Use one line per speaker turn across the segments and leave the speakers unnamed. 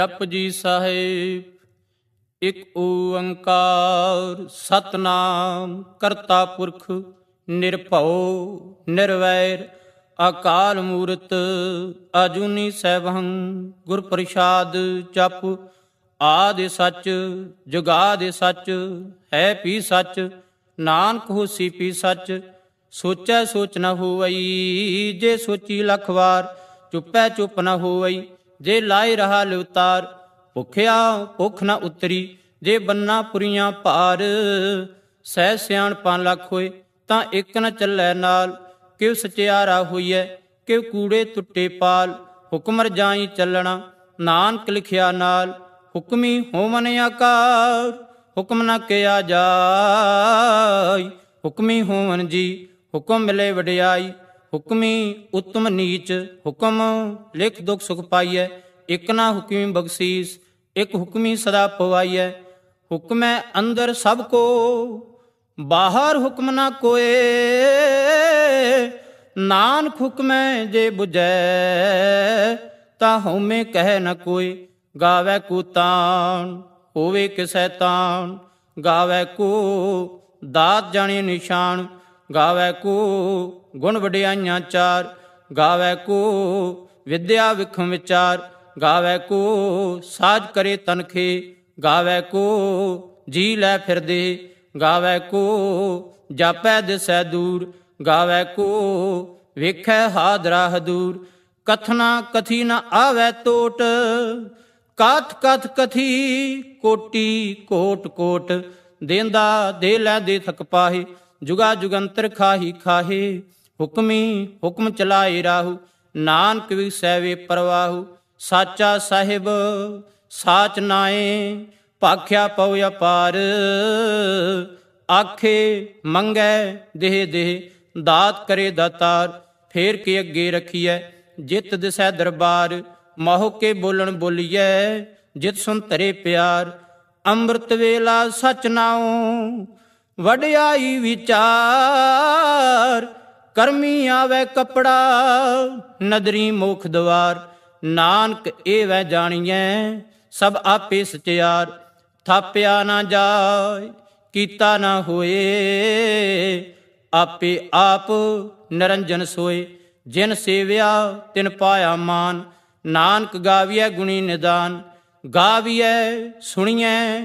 ਜਪ ਜੀ ਸਾਹਿਬ ਇਕ ਓੰਕਾਰ ਸਤਨਾਮ ਕਰਤਾ ਪੁਰਖ ਨਿਰਭਉ ਨਿਰਵੈਰ ਅਕਾਲ ਮੂਰਤ ਅਜੂਨੀ ਸੈਭੰ ਗੁਰ ਪ੍ਰਸਾਦ ਜਪ ਆਦਿ ਸੱਚ ਦੇ ਸੱਚ ਹੈ ਪੀ ਸੱਚ ਨਾਨਕ ਹੋਸੀ ਪੀ ਸੱਚ ਸੋਚੈ ਸੋਚ ਨ ਹੋਵਈ ਜੇ ਸੋਚੀ ਲਖ ਵਾਰ ਚੁੱਪੈ ਚੁੱਪ ਨ ਹੋਵਈ ਜੇ ਲਾਇ ਰਹਾ ਲਿਵਤਾਰ ਭੁਖਿਆ ਭੁਖ ਨਾ ਉਤਰੀ ਜੇ ਬੰਨਾ ਪੁਰੀਆਂ ਭਾਰ ਸਹਿ ਸਿਆਣ ਪਾ ਲੱਖ ਹੋਏ ਤਾਂ ਇੱਕ ਨ ਚੱਲੇ ਨਾਲ ਕਿਉ ਸਚਿਆਰਾ ਹੋਈਐ ਕਿਉ ਕੂੜੇ ਟੁੱਟੇ ਪਾਲ ਹੁਕਮਰ ਜਾਈ ਚੱਲਣਾ ਨਾਨਕ ਲਿਖਿਆ ਨਾਲ ਹੁਕਮੀ ਹੋਵਨ ਆਕਾਰ ਹੁਕਮ ਨਾ ਕਿਆ ਜਾਈ ਹੁਕਮੀ ਹੋਵਨ ਜੀ ਹੁਕਮ ਮਿਲੇ ਵਡਿਆਈ ਹੁਕਮੀ ਉਤਮ ਨੀਚ ਹੁਕਮ ਲਿਖ ਦੁਖ ਸੁਖ ਪਾਈਐ ਇਕ ਨਾ ਹੁਕਮੀ ਬਖਸ਼ੀਸ ਇਕ ਹੁਕਮੀ ਸਦਾ ਪਵਾਈਐ ਹੁਕਮੈ ਅੰਦਰ ਸਭ ਕੋ ਬਾਹਰ ਹੁਕਮ ਨਾ ਕੋਏ ਨਾਨਕ ਹੁਕਮੈ ਜੇ 부ਜੈ ਤਾ ਹਉਮੈ ਕਹਿ ਨ ਕੋਈ ਗਾਵੇ ਕੋ ਹੋਵੇ ਕਿਸੈ ਸੈਤਾਨ ਗਾਵੇ ਕੋ ਦਾਤ ਜਾਣੇ ਨਿਸ਼ਾਨ ਗਾਵੇ ਕੋ ਗੁਣ ਵਡਿਆਈਆਂ ਚਾਰ ਗਾਵੇ ਕੋ ਵਿਦਿਆ ਵਿਖਮ ਵਿਚਾਰ ਗਾਵੇ ਕੋ ਸਾਜ ਕਰੇ ਤਨਖੇ ਗਾਵੇ ਕੋ ਜੀ ਲੈ ਫਿਰਦੇ ਗਾਵੇ ਕੋ ਜਾਪੈ ਦਿਸੈ ਦੂਰ ਗਾਵੇ ਕੋ ਵੇਖੈ ਹਾਦਰਾ ਹਦੂਰ ਕਥਨਾ ਕਥੀ ਨ ਆਵੇ ਟੋਟ ਕਾਥ ਕਥ ਕਥੀ ਕੋਟੀ ਕੋਟ ਕੋਟ ਦੇਂਦਾ ਦੇ ਲੈ ਦੇ ਥਕ ਪਾਹੇ ਜੁਗਾ ਜੁਗੰਤਰ ਖਾਹੀ ਖਾਹੇ ਹੁਕਮੀ ਹੁਕਮ ਚਲਾਏ ਰਾਹੂ ਨਾਨਕ ਵਿਸੈਵੇ ਪਰਵਾਹੁ ਸਾਚਾ ਸਾਹਿਬ ਸਾਚ ਨਾਏ ਭਾਖਿਆ ਪਉ ਅਪਾਰ ਆਖੇ ਮੰਗੈ ਦੇਹ ਦੇਹ ਦਾਤ ਕਰੇ ਦਾਤਾਰ ਫੇਰ ਕੇ ਅੱਗੇ ਰਖੀਐ ਜਿਤ ਦਿਸੈ ਦਰਬਾਰ ਮਾਹੋ ਕੇ ਬੋਲਣ ਬੋਲੀਐ ਜਿਤ ਸੁਨ ਤਰੇ ਪਿਆਰ ਅੰਮ੍ਰਿਤ ਵੇਲਾ ਸਚ ਨਾਉ ਵਡਿਆਈ ਵਿਚਾਰ ਕਰਮੀ ਆਵੇ ਕਪੜਾ ਨਦਰੀ ਮੋਖ ਦਵਾਰ ਨਾਨਕ ਇਹ ਵੈ ਜਾਣੀਐ ਸਭ ਆਪੇ ਸਚਿਆਰ ਥਾਪਿਆ ਨਾ ਜਾਏ ਕੀਤਾ ਨਾ ਹੋਏ ਆਪੇ ਆਪ ਨਰੰਜਨ ਸੋਏ ਜਿਨ ਸੇਵਿਆ ਤਿਨ ਪਾਇਆ ਮਾਨ ਨਾਨਕ ਗਾਵੀਐ ਗੁਣੀ ਨਿਦਾਨ ਗਾਵੀਐ ਸੁਣੀਐ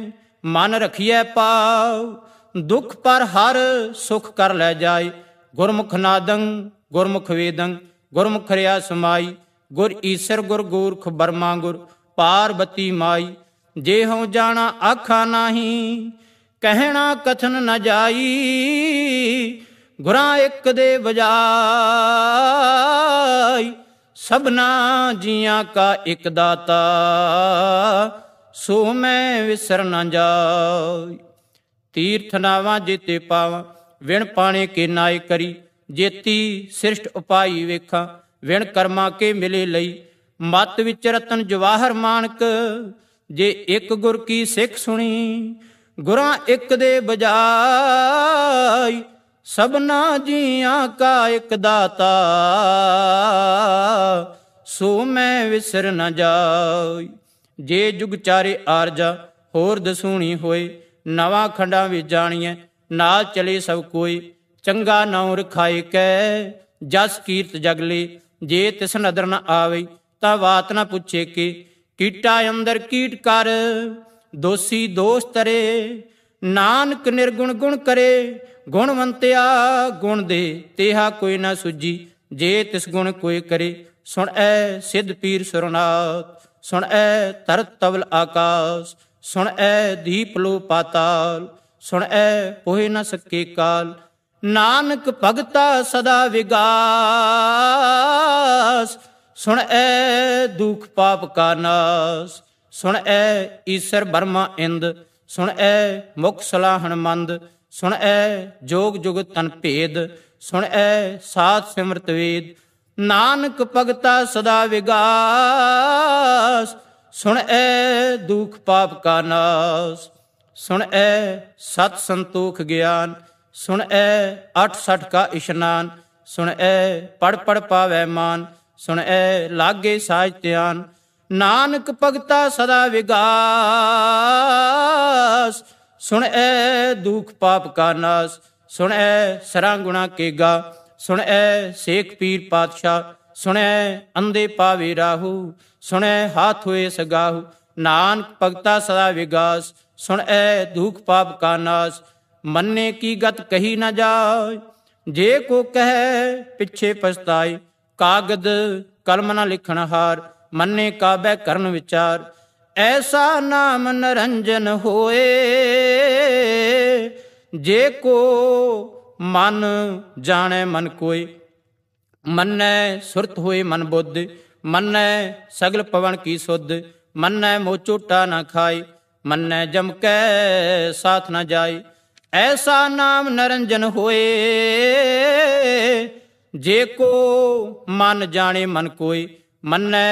ਮਨ ਰਖੀਐ ਪਾਉ ਦੁਖ ਪਰ ਹਰ ਸੁਖ ਕਰ ਲੈ ਜਾਏ ਗੁਰਮੁਖ ਨਾਦੰ ਗੁਰਮੁਖ ਵੇਦੰ ਗੁਰਮੁਖ ਰਿਆ ਸਮਾਈ ਗੁਰ ਈਸ਼ਰ ਗੁਰ ਗੂਰਖ ਬਰਮਾ ਗੁਰ ਪਾਰਬਤੀ ਮਾਈ ਜੇ ਹਉ ਜਾਣਾ ਆਖਾ ਨਾਹੀ ਕਹਿਣਾ ਕਥਨ ਨ ਜਾਈ ਗੁਰਾਂ ਇੱਕ ਦੇ ਵਜਾਈ ਸਭਨਾ ਜੀਆਂ ਕਾ ਇੱਕ ਦਾਤਾ ਸੋ ਮੈਂ ਵਿਸਰ ਨਾ ਜਾਈ ਤੀਰਥ ਨਾਵਾਂ ਜੀਤੇ ਪਾਵਾਂ ਵਿਣ ਪਾਣੇ ਕੇ ਨਾਇ ਕਰੀ ਜੇਤੀ ਸ੍ਰਿਸ਼ਟ ਉਪਾਈ ਵੇਖਾਂ ਵਿਣ ਕਰਮਾਂ ਕੇ ਮਿਲੇ ਲਈ ਮਤ ਵਿੱਚ ਰਤਨ ਜਵਾਹਰ ਮਾਨਕ ਜੇ ਇੱਕ ਗੁਰ ਕੀ ਸਿੱਖ ਸੁਣੀ ਗੁਰਾਂ ਇੱਕ ਦੇ ਬਜਾਈ ਸਭਨਾ ਜੀਆਂ ਕਾ ਇੱਕ ਦਾਤਾ ਸੋ ਮੈਂ ਵਿਸਰ ਨਾ ਜਾਈ ਜੇ ਜੁਗ ਚਾਰੇ ਆਰਜਾ ਹੋਰ ਦਸੂਣੀ ਹੋਏ ਨਵਾਂ ਖੰਡਾਂ ਵਿੱਚ ਜਾਣੀਐ ਨਾਲ ਚਲੇ ਸਭ ਕੋਈ ਚੰਗਾ ਨਾਉ ਰਖਾਇ ਕੈ ਜਸ ਕੀਰਤ ਜਗਲੀ ਜੇ ਤਿਸ ਨਦਰ ਨ ਆਵੇ ਤਾ ਬਾਤ ਨ ਪੁੱਛੇ ਕੀ ਕੀਟਾ ਅੰਦਰ ਕੀਟ ਕਰ ਦੋਸੀ ਦੋਸ ਤਰੇ ਨਾਨਕ ਨਿਰਗੁਣ ਗੁਣ ਕਰੇ ਗੁਣਵੰਤਿਆ ਗੁਣ ਦੇ ਤੇਹਾ ਕੋਈ ਨਾ ਸੁਜੀ ਜੇ ਤਿਸ ਗੁਣ ਕੋਈ ਕਰੇ ਸੁਣ ਐ ਸਿੱਧ ਪੀਰ ਸੁਰਨਾਥ ਸੁਣ ਐ ਤਰਤਵਲ ਤਵਲ ਆਕਾਸ਼ ਸੁਣ ਐ ਦੀਪ ਲੋ ਪਾਤਾਲ ਸੁਣ ਐ ਪੋਹਿ ਨ ਸਕੇ ਕਾਲ ਨਾਨਕ ਭਗਤਾ ਸਦਾ ਵਿਗਾਸ ਸੁਣ ਐ ਦੁਖ ਪਾਪ ਕਾ ਨਾਸ ਸੁਣ ਐ ਈਸ਼ਰ ਬਰਮਾ ਇੰਦ ਸੁਣ ਐ ਮੁਖ ਸਲਾ ਹਨਮੰਦ ਸੁਣ ਐ ਜੋਗ ਜੁਗ ਤਨ ਭੇਦ ਸੁਣ ਐ ਸਾਥ ਸਿਮਰਤ ਵੇਦ ਨਾਨਕ ਭਗਤਾ ਸਦਾ ਵਿਗਾਸ ਸੁਣ ਐ ਦੁਖ ਪਾਪ ਕਾ ਨਾਸ ਸੁਣ ਐ ਸਤ ਸੰਤੋਖ ਗਿਆਨ ਸੁਣ ਐ 68 ਕਾ ਇਸ਼ਨਾਨ ਸੁਣ ਐ ਪੜ ਪੜ ਪਾਵੇ ਮਾਨ ਸੁਣ ਐ ਲਾਗੇ ਸਾਜ ਧਿਆਨ ਨਾਨਕ ਭਗਤਾ ਸਦਾ ਵਿਗਾਸ ਸੁਣ ਐ ਦੁਖ ਪਾਪ ਕਾ ਨਾਸ ਸੁਣ ਐ ਸਰਾਂ ਗੁਣਾ ਕੇਗਾ ਸੁਣ ਐ ਸੇਖ ਪੀਰ ਪਾਤਸ਼ਾਹ ਸੁਣ ਐ ਅੰਦੇ ਪਾਵੇ ਰਾਹੂ ਸੁਣੈ ਹਾਥ ਹੋਏ ਸਗਾਹੁ ਨਾਨਕ ਭਗਤਾ ਸਦਾ ਵਿਗਾਸ ਸੁਣੈ ਦੁਖ ਪਾਪ ਕਾ ਨਾਸ ਮੰਨੇ ਕੀ ਗਤ ਕਹੀ ਨਾ ਜਾਏ ਜੇ ਕੋ ਕਹੈ ਪਿਛੇ ਪਛਤਾਏ ਕਾਗਦ ਕਲਮ ਨਾ ਲਿਖਣ ਹਾਰ ਮੰਨੇ ਕਾਬੈ ਕਰਨ ਵਿਚਾਰ ਐਸਾ ਨਾਮ ਨਰੰਜਨ ਹੋਏ ਜੇ ਕੋ ਮਨ ਜਾਣੈ ਮਨ ਕੋਈ ਮੰਨੈ ਸੁਰਤ ਹੋਏ ਮਨ ਬੁੱਧ ਮੰਨੈ ਸਗਲ ਪਵਨ ਕੀ ਸੁਧ ਮੰਨੈ ਮੋ ਝੂਟਾ ਨਾ ਖਾਈ ਮੰਨੈ ਜਮ ਕੈ ਸਾਥ ਨਾ ਜਾਈ ਐਸਾ ਨਾਮ ਨਰੰਜਨ ਹੋਏ ਜੇ ਕੋ ਮਨ ਜਾਣੇ ਮਨ ਕੋਈ ਮੰਨੈ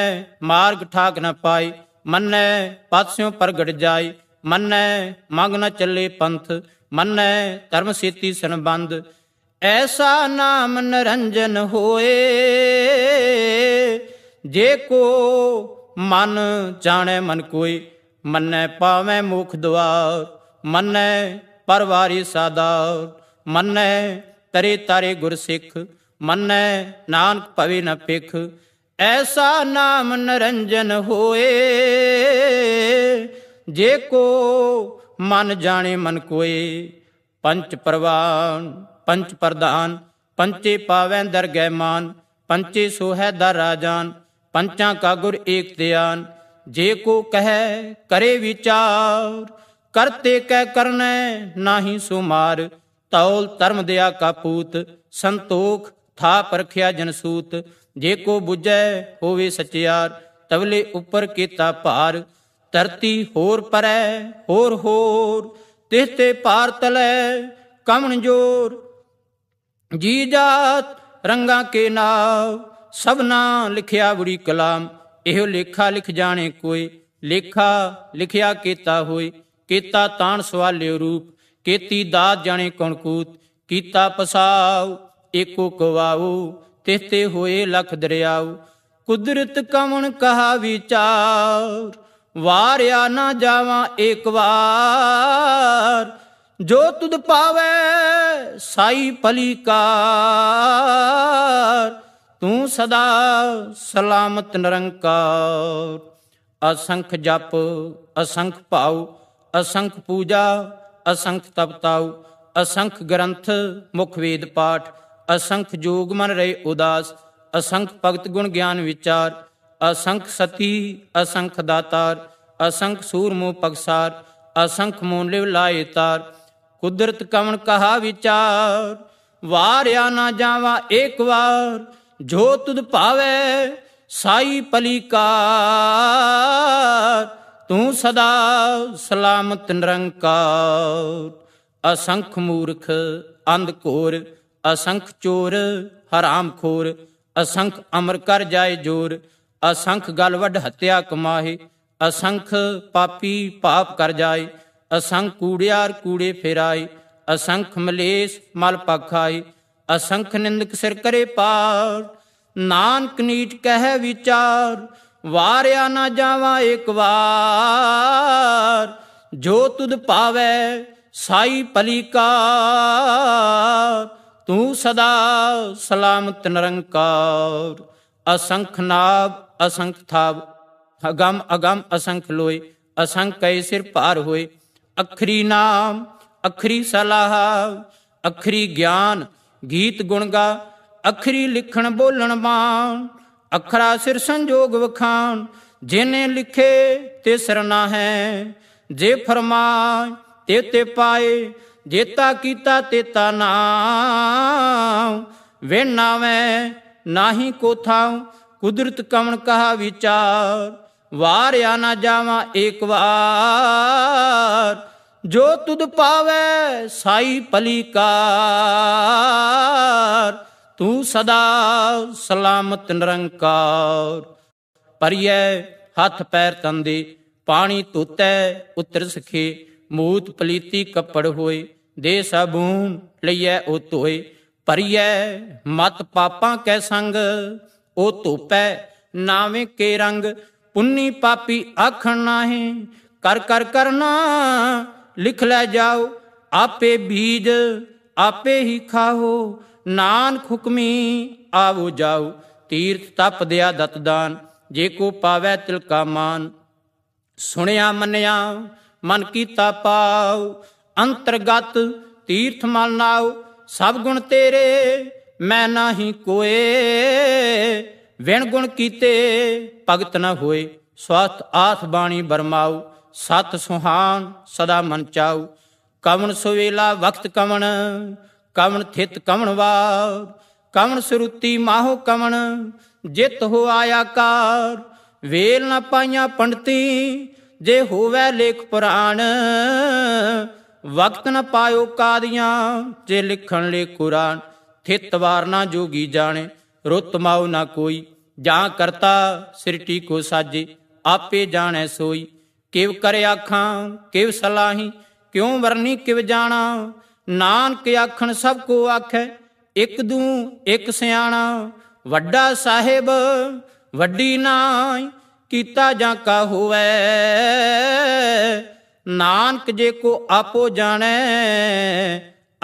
ਮਾਰਗ ਠਾਕ ਨਾ ਪਾਈ ਮੰਨੈ ਪਾਤਸਿਓ ਪ੍ਰਗਟ ਜਾਈ ਮੰਨੈ ਮੰਗ ਨਾ ਚੱਲੇ ਪੰਥ ਮੰਨੈ ਧਰਮ ਸੇਤੀ ਸੰਬੰਧ ਐਸਾ ਨਾਮ ਨਰੰਜਨ ਹੋਏ ਜੇ ਕੋ ਮਨ ਜਾਣੈ ਮਨ ਕੋਈ ਮੰਨੈ ਪਾਵੇਂ ਮੁਖ ਦੁਆਰ ਮੰਨੈ ਪਰਵਾਰੀ ਸਾਦਾ ਮੰਨੈ ਤਰੇ ਤਾਰੇ ਗੁਰ ਸਿੱਖ ਮੰਨੈ ਨਾਨਕ ਭਵੇ ਨ ਪਿਖ ਐਸਾ ਨਾਮ ਨਰੰਜਨ ਹੋਏ ਜੇ ਕੋ ਮਨ ਜਾਣੇ ਮਨ ਕੋਏ ਪੰਚ ਪ੍ਰਵਾਨ ਪੰਚ ਪ੍ਰਧਾਨ ਪੰਚੇ ਪਾਵੈ ਦਰਗਹਿ ਮਾਨ ਪੰਚੇ ਸੋਹੈ ਦਰ ਰਾਜਾਨ ਪੰਚਾਂ ਕਾ ਗੁਰ ਏਕ ਧਿਆਨ ਜੇ ਕੋ ਕਹੈ ਕਰੇ ਵਿਚਾਰ ਕਰਤੇ ਕਹਿ ਕਰਨੈ ਨਾਹੀ ਸੁਮਾਰ ਤੌਲ ਧਰਮ ਦਿਆ ਕਾ ਪੂਤ ਸੰਤੋਖ ਥਾ ਪਰਖਿਆ ਜਨਸੂਤ ਜੇ ਕੋ ਬੁਝੈ ਹੋਵੇ ਸਚਿਆਰ ਤਵਲੇ ਉਪਰ ਕੀਤਾ ਭਾਰ ਧਰਤੀ ਹੋਰ ਪਰੈ ਹੋਰ ਹੋਰ ਤਿਸ ਤੇ ਪਾਰ ਤਲੈ ਕਮਣ ਜੋਰ ਜੀ ਜਾਤ ਰੰਗਾ ਕੇ ਨਾਮ ਸਭਨਾ ਲਿਖਿਆ ਬੁਰੀ ਕਲਾਮ ਇਹੋ ਲੇਖਾ ਲਿਖ ਜਾਣੇ ਕੋਈ ਲੇਖਾ ਲਿਖਿਆ ਕੀਤਾ ਹੋਈ ਕੀਤਾ ਤਾਣ ਸਵਾਲਿਓ ਰੂਪ ਕੀਤੀ ਦਾਤ ਜਾਣੇ ਕਣਕੂਤ ਕੀਤਾ ਪਸਾਉ ਏਕੋ ਕਵਾਉ ਤਿਹਤੇ ਹੋਏ ਲਖ ਦਰਿਆਉ ਕੁਦਰਤ ਕਵਣ ਕਹਾ ਵਿਚਾਰ ਵਾਰਿਆ ਨਾ ਜਾਵਾਂ ਏਕ ਵਾਰ ਜੋ ਤੁਧ ਪਾਵੇ ਸਾਈ ਭਲੀ तू सदा सलामत निरंकार असंख जप असंख पाओ असंख पूजा असंख तपताओ असंख ग्रंथ मुख वेद पाठ असंख जोग मन रहे उदास असंख भगत गुण ज्ञान विचार असंख सती असंख दातार असंख सूरमो पगसार असंख मोनलिव लाए तार कुदरत कवन कहा विचार वार या ना जावा एक वार, ਜੋ ਤੁਧ ਭਾਵੈ ਸਾਈ ਪਲੀਕਾ ਤੂੰ ਸਦਾ ਸਲਾਮਤ ਨਿਰੰਕਾਰ ਅਸੰਖ ਮੂਰਖ ਅੰਧ ਅਸੰਖ ਚੋਰ ਹਰਾਮ ਖੋਰ ਅਸੰਖ ਅਮਰ ਕਰ ਜਾਏ ਜੋਰ ਅਸੰਖ ਗਲ ਵੱਡ ਹੱਤਿਆ ਕਮਾਹੇ ਅਸੰਖ ਪਾਪੀ ਪਾਪ ਕਰ ਜਾਏ ਅਸੰਖ ਕੂੜਿਆਰ ਕੂੜੇ ਫੇਰਾਏ ਅਸੰਖ ਮਲੇਸ਼ ਮਲ ਪਖਾਏ ਅਸੰਖ ਨਿੰਦਕ ਸਿਰ ਕਰੇ ਪਾਰ ਨਾਨਕ ਨੀਟ ਕਹਿ ਵਿਚਾਰ ਵਾਰਿਆ ਨਾ ਜਾਵਾ ਇੱਕ ਵਾਰ ਜੋ ਤੁਧ ਪਾਵੇ ਸਾਈ ਭਲੀ ਤੂੰ ਸਦਾ ਸਲਾਮਤ ਨਿਰੰਕਾਰ ਅਸੰਖ ਨਾਭ ਅਸੰਖ ਥਾਵ ਅਗਮ ਅਗਮ ਅਸੰਖ ਲੋਏ ਅਸੰਖ ਕੈ ਸਿਰ ਭਾਰ ਹੋਏ ਅਖਰੀ ਨਾਮ ਅਖਰੀ ਸਲਾਹ ਅਖਰੀ ਗਿਆਨ ਗੀਤ ਗੁਣ ਗਾ ਅਖਰੀ ਲਿਖਣ ਬੋਲਣ ਬਾਣ ਅਖਰਾ ਸਿਰ ਸੰਜੋਗ ਵਖਾਣ ਜਿਨੇ ਲਿਖੇ ਤੇ ਸਰਨਾ ਹੈ ਜੇ ਫਰਮਾਏ ਤੇ ਤੇ ਪਾਏ ਜੇਤਾ ਕੀਤਾ ਤੇਤਾ ਨਾਮ ਵੇਨਾਵੇਂ ਨਾਹੀ ਕੋਥਾਉ ਕੁਦਰਤ ਕਵਣ ਕਹਾ ਵਿਚਾਰ ਵਾਰਿਆ ਨਾ ਜਾਵਾ ਇੱਕ ਵਾਰ ਜੋ ਤੁਧ ਪਾਵੇ ਸਾਈ ਭਲੀਕਾਰ ਤੂੰ ਸਦਾ ਸਲਾਮਤ ਨਿਰੰਕਾਰ ਪਰਿਐ ਹੱਥ ਪੈਰ ਤੰਦੇ ਪਾਣੀ ਧੋਤੈ ਉਤਰ ਸਖੇ ਮੂਤ ਪਲੀਤੀ ਕੱਪੜ ਹੋਏ ਦੇ ਸਬੂਨ ਲਈਐ ਉਹ ਧੋਏ ਪਰਿਐ ਮਤ ਪਾਪਾਂ ਕੈ ਸੰਗ ਉਹ ਧੋਪੈ ਨਾਵੇਂ ਕੇ ਰੰਗ ਪੁੰਨੀ ਪਾਪੀ ਆਖਣ ਨਾਹੀਂ ਕਰ ਕਰ ਕਰਨਾ ਲਿਖ ਲੈ ਜਾਓ ਆਪੇ ਬੀਜ ਆਪੇ ਹੀ ਖਾਓ ਨਾਨਕ ਹੁਕਮੀ ਆਵੋ ਜਾਓ ਤੀਰਥ ਤਪ ਦਿਆ ਦਤਦਾਨ ਜੇ ਕੋ ਪਾਵੈ ਤਿਲਕਾ ਮਾਨ ਸੁਣਿਆ ਮੰਨਿਆ ਮਨ ਕੀਤਾ ਪਾਉ ਅੰਤਰਗਤ ਤੀਰਥ ਮਲ ਨਾਉ ਸਭ ਗੁਣ ਤੇਰੇ ਮੈਂ ਨਾਹੀ ਕੋਏ ਵਿਣ ਗੁਣ ਕੀਤੇ ਭਗਤ ਨਾ ਹੋਏ ਸਵਾਤ ਆਸ ਬਾਣੀ ਬਰਮਾਉ ਸਤ ਸੁਹਾਨ ਸਦਾ ਮਨ ਚਾਉ ਕਵਣ ਸੁਵੇਲਾ ਵਕਤ ਕਵਣ ਕਵਣ ਥਿਤ ਕਵਣ ਵਾਰ ਕਵਣ ਸਰੂਤੀ ਮਾਹੋ ਕਵਣ ਜਿਤ ਹੋ ਕਾਰ ਵੇਲ ਨਾ ਪਾਈਆਂ ਪੰਡਤੀ ਜੇ ਹੋਵੇ ਲੇਖ ਪੁਰਾਣ ਵਕਤ ਨਾ ਪਾਇਓ ਕਾਦੀਆਂ ਜੇ ਲਿਖਣ ਲੇ ਕੁਰਾਨ ਥਿਤ ਵਾਰ ਨਾ ਜੋਗੀ ਜਾਣੇ ਰੁੱਤ ਮਾਉ ਨਾ ਕੋਈ ਜਾਂ ਕਰਤਾ ਸ੍ਰਿਟੀ ਕੋ ਸਾਜੇ ਆਪੇ ਜਾਣੈ ਸੋਈ ਕਿਵ ਕਰ ਆਖਾਂ ਕਿਵ ਸਲਾਹੀ ਕਿਉ ਵਰਨੀ ਕਿਵ ਜਾਣਾ ਨਾਨਕ ਆਖਣ ਸਭ ਕੋ ਆਖੈ ਇੱਕ ਦੂ ਇੱਕ ਸਿਆਣਾ ਵੱਡਾ ਸਾਹਿਬ ਵੱਡੀ ਨਾਈ ਕੀਤਾ ਜਾਂ ਕਾ ਹੋਵੇ ਨਾਨਕ ਜੇ ਕੋ ਆਪੋ ਜਾਣੈ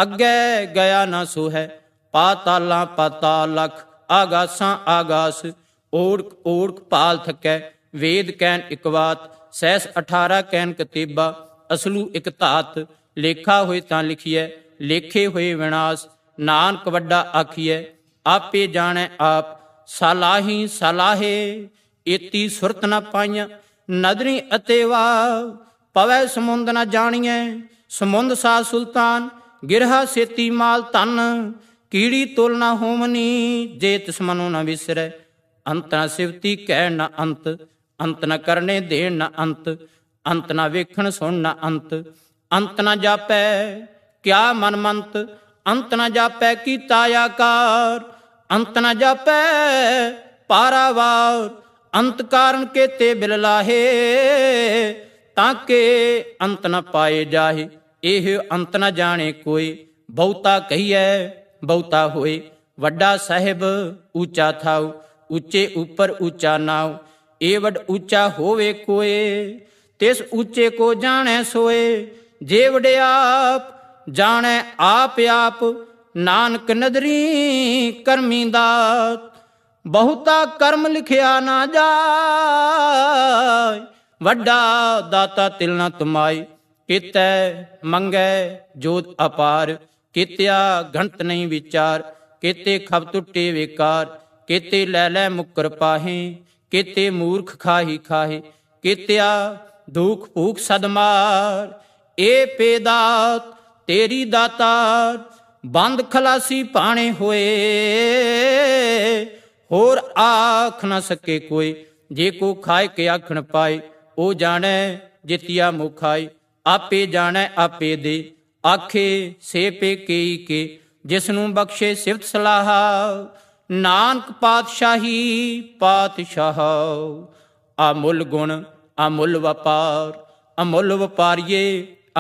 ਅੱਗੇ ਗਿਆ ਨਾ ਸੋਹੈ ਪਾਤਾਲਾਂ ਪਤਾ ਲਖ ਆਗਾਸਾਂ ਆਗਾਸ ਓੜਕ ਓੜਕ ਪਾਲ ਥਕੈ ਵੇਦ ਕਹਿਨ ਇਕਵਾਤ ਸਹਿਸ 18 ਕਹਿਨ ਕਤੀਬਾ ਅਸਲੂ ਇਕ ਧਾਤ ਲੇਖਾ ਹੋਏ ਤਾਂ ਲਿਖੀਐ ਲੇਖੇ ਹੋਏ ਵਿਨਾਸ਼ ਨਾਨਕ ਵੱਡਾ ਆਖੀਐ ਆਪੇ ਜਾਣੈ ਆਪ ਸਲਾਹੀ ਸਲਾਹੇ ਇਤੀ ਸੁਰਤ ਨਾ ਪਾਈਆ ਨਦਰੀ ਅਤੇ ਵਾ ਪਵੈ ਸਮੁੰਦ ਨਾ ਜਾਣੀਐ ਸਮੁੰਦ ਸਾ ਸੁਲਤਾਨ ਗਿਰਹਾ ਸੇਤੀ ਮਾਲ ਤਨ ਕੀੜੀ ਤੁਲ ਨਾ ਹੋਮਨੀ ਜੇ ਤਿਸ ਮਨੋ ਨਾ ਵਿਸਰੈ ਅੰਤ ਨਾ ਸਿਵਤੀ ਕਹਿ ਨਾ ਅੰਤ ਅੰਤ ਨਾ ਕਰਨੇ ਦੇਣ ਨਾ ਅੰਤ ਅੰਤ ਨਾ ਵੇਖਣ ਸੁਣ ਨਾ ਅੰਤ ਅੰਤ ਨਾ ਜਾਪੈ ਕਿਆ ਮਨ ਮੰਤ ਅੰਤ ਨਾ ਜਾਪੈ ਕੀਤਾ ਆਕਾਰ ਅੰਤ ਨਾ ਜਾਪੈ ਪਾਰਾਵਾਰ ਅੰਤ ਕਾਰਨ ਕੇਤੇ ਬਿਲ ਲਾਹੇ ਤਾਂ ਕੇ ਅੰਤ ਨਾ ਪਾਏ ਜਾਹੇ ਇਹ ਅੰਤ ਨਾ ਜਾਣੇ ਕੋਈ ਬਹੁਤਾ ਕਹੀਐ ਬਹੁਤਾ ਹੋਏ ਵੱਡਾ ਸਾਹਿਬ ਉੱਚਾ ਥਾਉ ਉੱਚੇ ਉੱਪਰ ਉੱਚਾ ਨਾਉ ਏ ਵਡ ਉੱਚਾ ਹੋਵੇ ਕੋਏ ਤਿਸ ਉੱਚੇ ਕੋ ਜਾਣੈ ਸੋਏ ਜੇ ਵਡਿਆਪ ਜਾਣੈ ਆਪ ਆਪ ਨਾਨਕ ਨਦਰੀ ਕਰਮੀ ਦਾ ਬਹੁਤਾ ਕਰਮ ਲਿਖਿਆ ਨਾ ਜਾਏ ਵੱਡਾ ਦਾਤਾ ਤਿਲ ਨਾ ਤੁਮਾਈ ਕਿਤੈ ਮੰਗੈ ਜੋਤ ਅਪਾਰ ਕਿਤਿਆ ਘੰਟ ਨਹੀਂ ਵਿਚਾਰ ਕਿਤੇ ਖਬ ਟੁੱਟੇ ਵਿਕਾਰ ਕਿਤੇ ਲੈ ਲੈ ਮੁਕਰ ਪਾਹੀ ਕਿਤੇ ਮੂਰਖ ਖਾਹੀ ਖਾਹੇ ਕਿਤਿਆ ਦੁਖ ਭੂਖ ਸਦਮਾਰ ਏ ਪੇਦਾਤ ਤੇਰੀ ਦਾਤਾ ਬੰਦ ਖਲਾਸੀ ਪਾਣੇ ਹੋਏ ਹੋਰ ਆਖ ਨਾ ਸਕੇ ਕੋਈ ਜੇ ਕੋ ਖਾਇ ਕੇ ਆਖਣ ਪਾਏ ਉਹ ਜਾਣੈ ਜਿਤਿਆ ਮੁਖਾਈ ਆਪੇ ਜਾਣੈ ਆਪੇ ਦੇ ਆਖੇ ਸੇ ਪੇ ਕੀ ਕੇ ਜਿਸ ਨੂੰ ਬਖਸ਼ੇ ਸਿਫਤ ਸਲਾਹਾ ਨਾਨਕ ਪਾਤਸ਼ਾਹੀ ਪਾਤਸ਼ਾਹ ਅਮੁੱਲ ਗੁਣ ਅਮੁੱਲ ਵਪਾਰ ਅਮੁੱਲ ਵਪਾਰੀਏ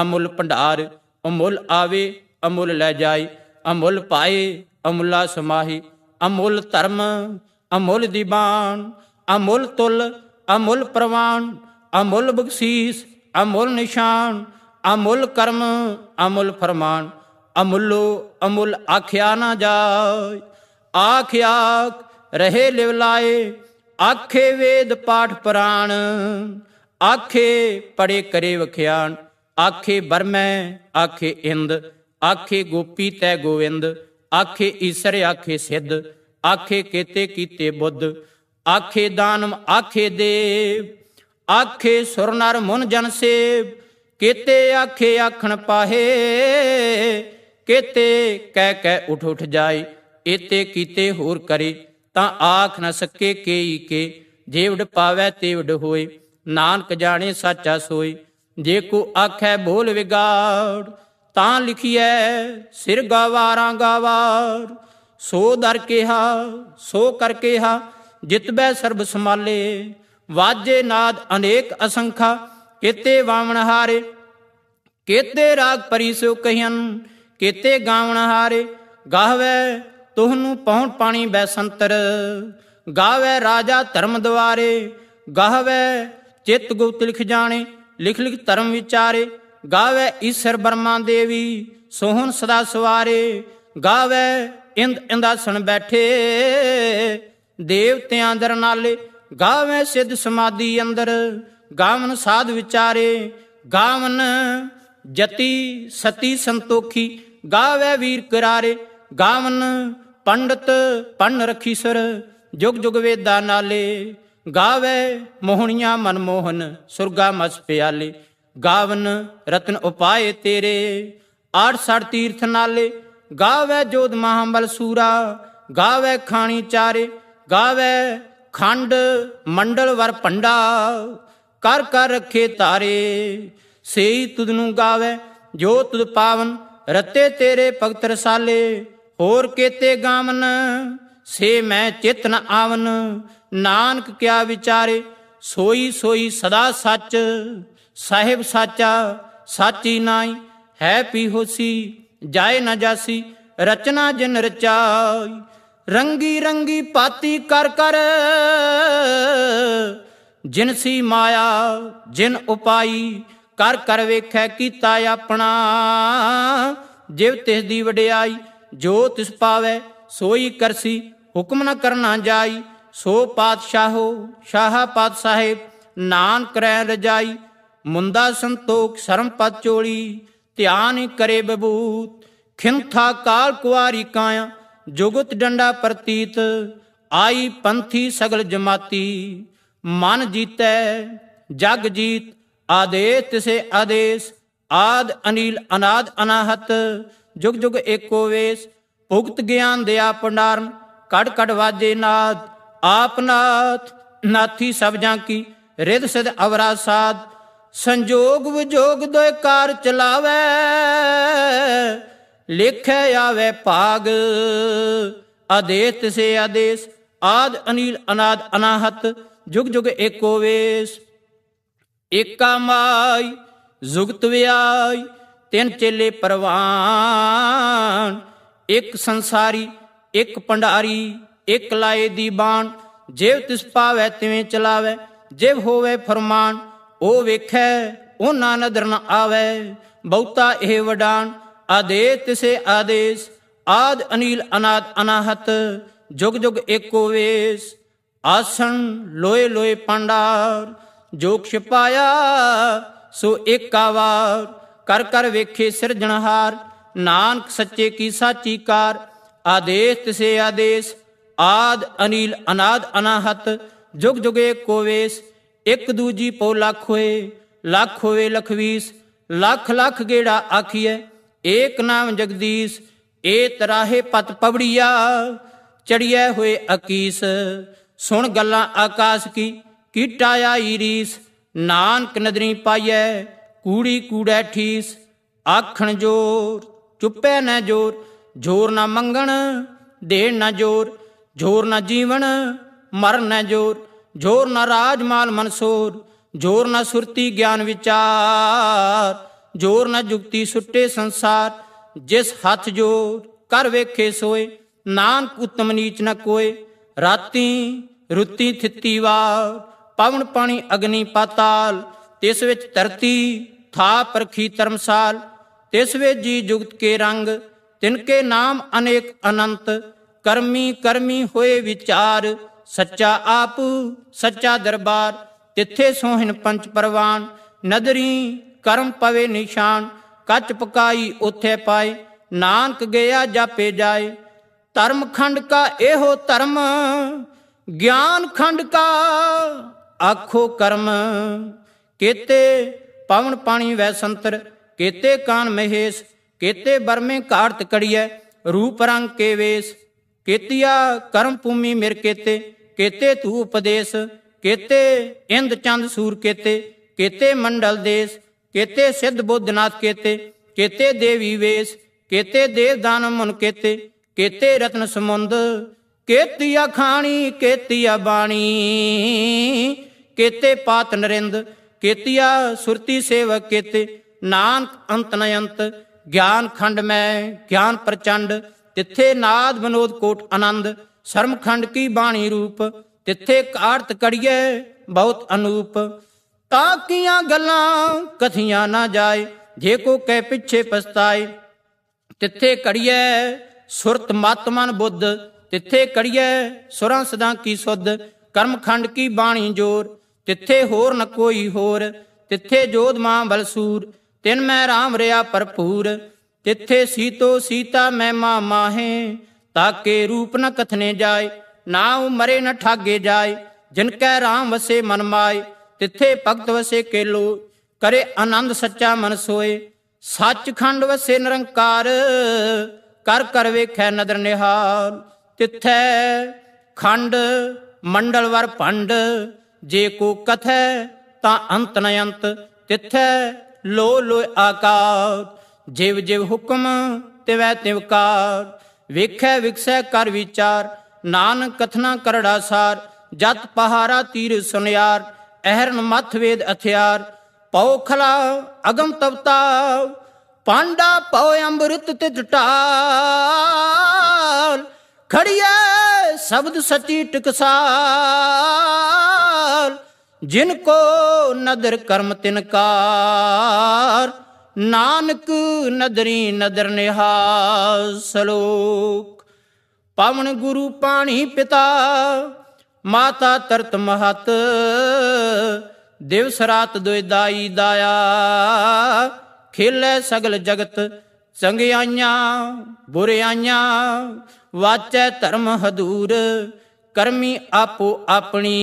ਅਮੁੱਲ ਭੰਡਾਰ ਅਮੁੱਲ ਆਵੇ ਅਮੁੱਲ ਲੈ ਜਾਏ ਅਮੁੱਲ ਪਾਏ ਅਮੁੱਲਾ ਸਮਾਹੀ ਅਮੁੱਲ ਧਰਮ ਅਮੁੱਲ ਦੀਬਾਨ ਅਮੁੱਲ ਤੁਲ ਅਮੁੱਲ ਪ੍ਰਵਾਨ ਅਮੁੱਲ ਬਖਸ਼ੀਸ ਅਮੁੱਲ ਨਿਸ਼ਾਨ ਅਮੁੱਲ ਕਰਮ ਅਮੁੱਲ ਫਰਮਾਨ ਅਮੁੱਲੋ ਅਮੁੱਲ ਆਖਿਆ ਨਾ ਜਾਏ ਆਖ ਆਖ ਰਹੇ ਲਿਵ ਲਾਏ ਆਖੇ ਵੇਦ ਪਾਠ ਪ੍ਰਾਣ ਆਖੇ ਪੜੇ ਕਰੇ ਵਖਿਆਣ ਆਖੇ ਬਰਮੈ ਆਖੇ ਇੰਦ ਆਖੇ ਗੋਪੀ ਤੈ ਗੋਵਿੰਦ ਆਖੇ ਈਸ਼ਰ ਆਖੇ ਸਿੱਧ ਆਖੇ ਕੀਤੇ ਕੀਤੇ ਬੁੱਧ ਆਖੇ ਦਾਨਮ ਆਖੇ ਦੇਵ ਆਖੇ ਸੁਰ ਨਰ ਮਨ ਜਨ ਸੇਵ ਕੀਤੇ ਆਖੇ ਆਖਣ ਪਾਹੇ ਕੀਤੇ ਕਹਿ ਕਹਿ ਉਠ ਉਠ ਜਾਏ ਕੀਤੇ ਕੀਤੇ ਹੋਰ ਕਰੇ ਤਾਂ ਆਖ ਨ ਸਕੇ ਕੇਈ ਕੇ ਜੇ ਵਡ ਪਾਵੇ ਤੇ ਵਡ ਹੋਏ ਨਾਨਕ ਜਾਣੇ ਸੱਚਾ ਸੋਏ ਜੇ ਕੋ ਆਖੈ ਬੋਲ ਵਿਗਾੜ ਤਾਂ ਲਿਖੀਐ ਸਿਰ ਗਵਾਰਾਂ ਗਵਾਰ ਸੋ ਦਰ ਕਿਹਾ ਸੋ ਕਰ ਕਿਹਾ ਜਿਤਬੈ ਸਰਬ ਸਮਾਲੇ ਵਾਜੇ ਨਾਦ ਅਨੇਕ ਅਸੰਖਾ ਕੀਤੇ ਵਾਵਣ ਹਾਰੇ ਕੇਤੇ ਰਾਗ ਪਰਿਸੋ ਕਹਿਨ ਕੀਤੇ ਗਾਵਣ ਹਾਰੇ ਗਾਹਵੇ ਤੋਹਨੂੰ ਪੌਣ ਪਾਣੀ ਬੈਸੰਤਰ ਗਾਵੇ ਰਾਜਾ ਧਰਮ ਦੁਆਰੇ ਗਾਵੇ ਚਿਤ ਗੁਪਤ ਲਿਖ ਜਾਣੇ ਲਿਖ ਲਿਖ ਧਰਮ ਵਿਚਾਰੇ ਗਾਵੇ ਈਸ਼ਰ ਬਰਮਾ ਦੇਵੀ ਸੋਹਣ ਸਦਾ ਸਵਾਰੇ ਗਾਵੇ ਇੰਦ ਸੁਣ ਬੈਠੇ ਦੇਵਤਿਆਂ ਦਰ ਨਾਲੇ ਗਾਵੇ ਸਿੱਧ ਸਮਾਧੀ ਅੰਦਰ ਗਾਵਨ ਸਾਧ ਵਿਚਾਰੇ ਗਾਵਨ ਜਤੀ ਸਤੀ ਸੰਤੋਖੀ ਗਾਵੇ ਵੀਰ ਕਰਾਰੇ ਗਾਵਨ ਪੰਡਤ ਪੰਨ ਰਖੀਸਰ ਜੁਗ ਜੁਗ ਵੇਦਾ ਨਾਲੇ ਗਾਵੇ ਮੋਹਣੀਆਂ ਮਨਮੋਹਨ ਸੁਰਗਾ ਮਸ ਪਿਆਲੇ ਗਾਵਨ ਰਤਨ ਉਪਾਏ ਤੇਰੇ ਆੜ ਸੜ ਤੀਰਥ ਨਾਲੇ ਗਾਵੇ ਜੋਧ ਮਹਾਮਲ ਸੂਰਾ ਗਾਵੇ ਖਾਣੀ ਚਾਰੇ ਗਾਵੇ ਖੰਡ ਮੰਡਲ ਵਰ ਪੰਡਾ ਕਰ ਕਰ ਰਖੇ ਤਾਰੇ ਸੇਈ ਤੁਧ ਨੂੰ ਗਾਵੇ ਜੋ ਤੁਧ ਪਾਵਨ ਰਤੇ ਤੇਰੇ ਭਗਤ ਰਸਾਲੇ ਹੋਰ ਕੇਤੇ ਗਾਮਨ ਸੇ ਮੈਂ ਚਿਤਨ ਆਵਨ ਨਾਨਕ ਕਿਆ ਵਿਚਾਰੇ ਸੋਈ ਸੋਈ ਸਦਾ ਸੱਚ ਸਾਹਿਬ ਸਾਚਾ ਸਾਚੀ ਨਾਈ ਹੈ ਪੀ ਹੋਸੀ ਜਾਏ ਨਾ ਜਾਸੀ ਰਚਨਾ ਜਿਨ ਰਚਾਈ ਰੰਗੀ ਰੰਗੀ ਪਾਤੀ ਕਰ ਕਰ ਜਿਨ ਸੀ ਮਾਇਆ ਜਿਨ ਉਪਾਈ ਕਰ ਕਰ ਵੇਖੈ ਕੀਤਾ ਆਪਣਾ ਜਿਵ ਤਿਸ ਦੀ ਵਡਿਆਈ ਜੋ ਤਿਸ ਪਾਵੇ ਸੋਈ ਕਰਸੀ ਹੁਕਮ ਨਾ ਕਰਨਾ ਜਾਈ ਸੋ ਪਾਤਸ਼ਾਹੋ ਸ਼ਾਹ ਪਾਤਸ਼ਾਹੇ ਨਾਨਕ ਕਰੈ ਰਜਾਈ ਮੁੰਦਾ ਸੰਤੋਖ ਸ਼ਰਮ ਪਤ ਚੋਲੀ ਧਿਆਨ ਕਰੇ ਬਬੂਤ ਖਿੰਥਾ ਕਾਲ ਕੁਆਰੀ ਕਾਇਆ ਜੁਗਤ ਡੰਡਾ ਪ੍ਰਤੀਤ ਆਈ ਪੰਥੀ ਸਗਲ ਜਮਾਤੀ ਮਨ ਜੀਤੈ ਜਗ ਜੀਤ ਆਦੇਸ ਤਿਸੇ ਆਦੇਸ ਆਦ ਅਨੀਲ ਅਨਾਦ ਅਨਾਹਤ ਜੁਗ ਜੁਗ ਏਕੋ ਵੇਸ ਭੁਗਤ ਗਿਆਨ ਦਿਆ ਪੰਡਾਰਨ ਕੜ ਕੜ ਵਾਜੇ ਨਾਦ ਆਪਨਾਥ ਨਾਥੀ ਸਭ ਜਾਂ ਕੀ ਰਿਧ ਸਿਧ ਅਵਰਾ ਸਾਧ ਸੰਜੋਗ ਵਿਜੋਗ ਦੋਇ ਕਾਰ ਚਲਾਵੇ ਲਿਖੇ ਆਵੇ ਭਾਗ ਆਦੇਸ ਤਿਸੇ ਆਦੇਸ ਆਦ ਅਨੀਲ ਅਨਾਦ ਅਨਾਹਤ ਜੁਗ ਜੁਗ ਏਕੋ ਵੇਸ ਏਕਾ ਮਾਈ ਜੁਗਤ ਵਿਆਈ ਤਿੰਨ ਚੇਲੇ ਪਰਵਾਨ ਇੱਕ ਸੰਸਾਰੀ ਇੱਕ ਪੰਡਾਰੀ ਇੱਕ ਲਾਏ ਦੀ ਬਾਣ ਜੇਵ ਤਿਸ ਪਾਵੇ ਤਵੇਂ ਚਲਾਵੇ ਜਿਵ ਹੋਵੇ ਫਰਮਾਨ ਉਹ ਵੇਖੈ ਉਹਨਾਂ ਨਦਰ ਨ ਆਵੇ ਬਹੁਤਾ ਇਹ ਵਡਾਨ ਆਦੇ ਤਿਸੇ ਆਦੇਸ਼ ਆਦ ਅਨੀਲ ਅਨਾਦ ਅਨਾਹਤ ਜੁਗ ਜੁਗ ਏਕੋ ਵੇਸ ਆਸਣ ਲੋਏ ਲੋਏ ਪੰਡਾਰ ਜੋਖਿ ਪਾਇਆ ਸੋ ਇੱਕ ਆਵਾਰ ਕਰ ਕਰ ਵੇਖੇ ਸਿਰਜਣਹਾਰ ਨਾਨਕ ਸੱਚੇ ਕੀ ਸਾਚੀ ਕਾਰ ਆਦੇਸ਼ ਤਿਸੇ ਆਦੇਸ਼ ਆਦ ਅਨਿਲ ਅਨਾਦ ਅਨਾਹਤ ਜੁਗ ਜੁਗੇ ਕੋਵੇਸ ਇੱਕ ਦੂਜੀ ਪੋ ਲੱਖ ਹੋਏ ਲੱਖ ਹੋਏ ਲਖਵੀਸ ਲੱਖ ਲੱਖ ਗੇੜਾ ਆਖੀਐ ਏਕ ਨਾਮ ਜਗਦੀਸ਼ ਏ ਤਰਾਹੇ ਪਤ ਪਵੜੀਆ ਚੜੀਐ ਹੋਏ ਅਕੀਸ ਸੁਣ ਗੱਲਾਂ ਆਕਾਸ਼ ਕੀ ਕੀਟਾ ਆਈ ਰੀਸ ਨਾਨਕ ਨਦਰੀ ਪਾਈਐ ਕੂੜੀ ਕੂੜੈ ਠੀਸ ਆਖਣ ਜੋਰ ਚੁੱਪੈ ਨਾ ਜੋਰ ਜੋਰ ਨਾ ਮੰਗਣ ਦੇਣ ਨਾ ਜੋਰ ਜੋਰ ਨਾ ਜੀਵਣ ਮਰਨ ਨਾ ਜੋਰ ਜੋਰ ਨਾ ਰਾਜ ਮਾਲ ਮਨਸੂਰ ਜੋਰ ਨਾ ਸੁਰਤੀ ਗਿਆਨ ਵਿਚਾਰ ਜੋਰ ਨਾ ਜੁਗਤੀ ਸੁੱਟੇ ਸੰਸਾਰ ਜਿਸ ਹੱਥ ਜੋਰ ਕਰ ਵੇਖੇ ਸੋਏ ਨਾਨਕ ਉਤਮ ਨੀਚ ਨ ਕੋਏ ਰਾਤੀ ਰੁੱਤੀ ਥਿੱਤੀ ਵਾਰ ਪਵਨ ਪਾਣੀ ਅਗਨੀ ਪਾਤਾਲ ਤਿਸ ਵਿੱਚ ਤਰਤੀ ਥਾ ਪਰਖੀ ਧਰਮਸਾਲ ਤਿਸ ਵਿੱਚ ਜੀ ਜੁਗਤ ਕੇ ਰੰਗ ਤਿਨ ਕੇ ਨਾਮ ਅਨੇਕ ਅਨੰਤ ਕਰਮੀ ਕਰਮੀ ਹੋਏ ਵਿਚਾਰ ਸੱਚਾ ਆਪ ਸੱਚਾ ਦਰਬਾਰ ਤਿੱਥੇ ਸੋਹਣ ਪੰਚ ਪਰਵਾਨ ਨਦਰੀ ਕਰਮ ਪਵੇ ਨਿਸ਼ਾਨ ਕੱਚ ਪਕਾਈ ਉਥੇ ਪਾਏ ਨਾਨਕ ਗਿਆ ਜਾਪੇ ਜਾਏ ਧਰਮ ਖੰਡ ਕਾ ਇਹੋ ਧਰਮ ਗਿਆਨ ਖੰਡ ਕਾ ਆਖੋ ਕਰਮ ਕੇਤੇ ਪਵਨ ਪਾਣੀ ਵੈ ਸੰਤਰ ਕੇਤੇ ਕਾਨ ਮਹੇਸ਼ ਕੇਤੇ ਬਰਮੇ ਘਾਟ ਕੜੀਐ ਰੂਪ ਰੰਗ ਕੇ ਵੇਸ ਕੇਤੀਆ ਕਰਮ ਭੂਮੀ ਮਿਰ ਕੇਤੇ ਕੇਤੇ ਤੂ ਉਪਦੇਸ਼ ਕੇਤੇ ਇੰਦ ਚੰਦ ਸੂਰ ਕੇਤੇ ਕੇਤੇ ਮੰਡਲ ਦੇਸ ਕੇਤੇ ਸਿੱਧ ਬੁੱਧਨਾਥ ਕੇਤੇ ਕੇਤੇ ਦੇਵੀ ਵੇਸ ਕੇਤੇ ਦੇਵ ਦਾਨ ਮਨ ਕੇਤੇ ਕੇਤੇ ਰਤਨ ਸਮੁੰਦ ਕੇਤੀਆ ਖਾਣੀ ਕੇਤੀਆ ਬਾਣੀ ਕੇਤੇ ਪਾਤ ਨਰਿੰਦ ਕੀਤਿਆ ਸੁਰਤੀ ਸੇਵਕ ਕੀਤੇ ਨਾਨਕ ਅੰਤ ਨ ਅੰਤ ਗਿਆਨ ਖੰਡ ਮੈਂ ਗਿਆਨ ਪ੍ਰਚੰਡ ਤਿੱਥੇ ਨਾਦ ਬਨੋਦ ਕੋਟ ਆਨੰਦ ਸ਼ਰਮ ਖੰਡ ਕੀ ਬਾਣੀ ਰੂਪ ਤਿੱਥੇ ਕਾਰਤ ਕੜੀਏ ਬਹੁਤ ਅਨੂਪ ਤਾਂ ਕੀਆਂ ਗੱਲਾਂ ਕਥੀਆਂ ਨਾ ਜਾਏ ਜੇ ਕੋ ਕਹਿ ਪਿੱਛੇ ਪਛਤਾਏ ਤਿੱਥੇ ਕੜੀਏ ਸੁਰਤ ਮਤ ਮਨ ਬੁੱਧ ਤਿੱਥੇ ਕੜੀਏ ਸੁਰਾਂ ਸਦਾ ਕੀ ਸੁਧ ਕਰਮ ਖੰਡ ਕੀ ਬਾਣੀ ਜੋਰ ਤਿੱਥੇ ਹੋਰ ਨ ਕੋਈ ਹੋਰ ਤਿੱਥੇ ਜੋਧ ਮਾਂ ਬਲਸੂਰ ਤਿਨ ਮੈਂ ਰਾਮ ਰਿਆ ਭਰਪੂਰ ਤਿੱਥੇ ਸੀਤੋ ਸੀਤਾ ਮੈਂ ਮਾ ਮਾਹੇ ਤਾਕੇ ਰੂਪ ਨ ਕਥਨੇ ਜਾਏ ਨਾ ਉਹ ਮਰੇ ਨ ਠਾਗੇ ਜਾਏ ਜਿਨ ਕੈ ਰਾਮ ਵਸੇ ਮਨ ਮਾਏ ਤਿੱਥੇ ਭਗਤ ਵਸੇ ਕੇਲੋ ਕਰੇ ਆਨੰਦ ਸੱਚਾ ਮਨ ਸੋਏ ਸੱਚਖੰਡ ਵਸੇ ਨਿਰੰਕਾਰ ਕਰ ਕਰ ਵੇਖੈ ਨਦਰ ਨਿਹਾਲ ਤਿੱਥੈ ਖੰਡ ਮੰਡਲ ਵਰ ਪੰਡ ਜੇ ਕੋ ਕਥੈ ਤਾਂ ਅੰਤ ਨ ਅੰਤ ਤਿਥੈ ਲੋ ਲੋ ਆਕਾਰ ਜਿਵ ਜਿਵ ਹੁਕਮ ਤਿਵੈ ਤਿਵ ਕਾਰ ਵੇਖੈ ਵਿਖਸੈ ਕਰ ਵਿਚਾਰ ਨਾਨਕ ਕਥਨਾ ਕਰੜਾ ਸਾਰ ਜਤ ਪਹਾਰਾ ਤੀਰ ਸੁਨਿਆਰ ਅਹਰਨ ਮਥ ਵੇਦ ਅਥਿਆਰ ਪਉ ਖਲਾ ਅਗਮ ਤਵਤਾ ਪਾਂਡਾ ਪਉ ਅੰਮ੍ਰਿਤ ਤੇ ਜਟਾਲ ਖੜੀਏ ਸ਼ਬਦ ਸੱਚੀ ਟਿਕਸਾ ਜਿਨ ਕੋ ਨਦਰ ਕਰਮ ਤਿਨ ਕਾਰ ਨਾਨਕ ਨਦਰੀ ਨਦਰ ਨਿਹਾਲ ਸਲੋਕ ਪਵਨ ਗੁਰੂ ਪਾਣੀ ਪਿਤਾ ਮਾਤਾ ਤਰਤ ਮਹਤ ਦਿਵਸ ਰਾਤ ਦੁਇ ਦਾਈ ਦਾਇਆ ਖੇਲੇ ਸਗਲ ਜਗਤ ਚੰਗਿਆਈਆਂ ਬੁਰਿਆਈਆਂ ਵਾਚੈ ਧਰਮ ਹਦੂਰ ਕਰਮੀ ਆਪੋ ਆਪਣੀ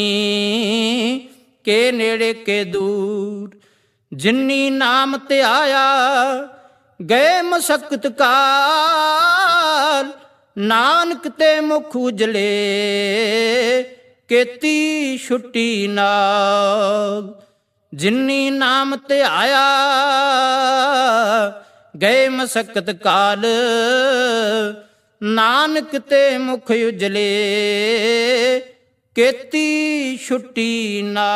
ਕੇ ਨੇੜੇ ਕੇ ਦੂਰ ਜਿਨਨੀ ਨਾਮ ਧਿਆਇਆ ਗਏ ਮਸਕਤ ਕਾਲ ਨਾਨਕ ਤੇ ਮੁਖ ਉਜਲੇ ਕੀਤੀ ਛੁੱਟੀ ਨਾਲ ਜਿਨਨੀ ਨਾਮ ਧਿਆਇਆ ਗਏ ਮਸਕਤ ਕਾਲ ਨਾਨਕ ਤੇ ਮੁਖ ਉਜਲੇ ਕੇਤੀ ਛੁੱਟੀ ਨਾ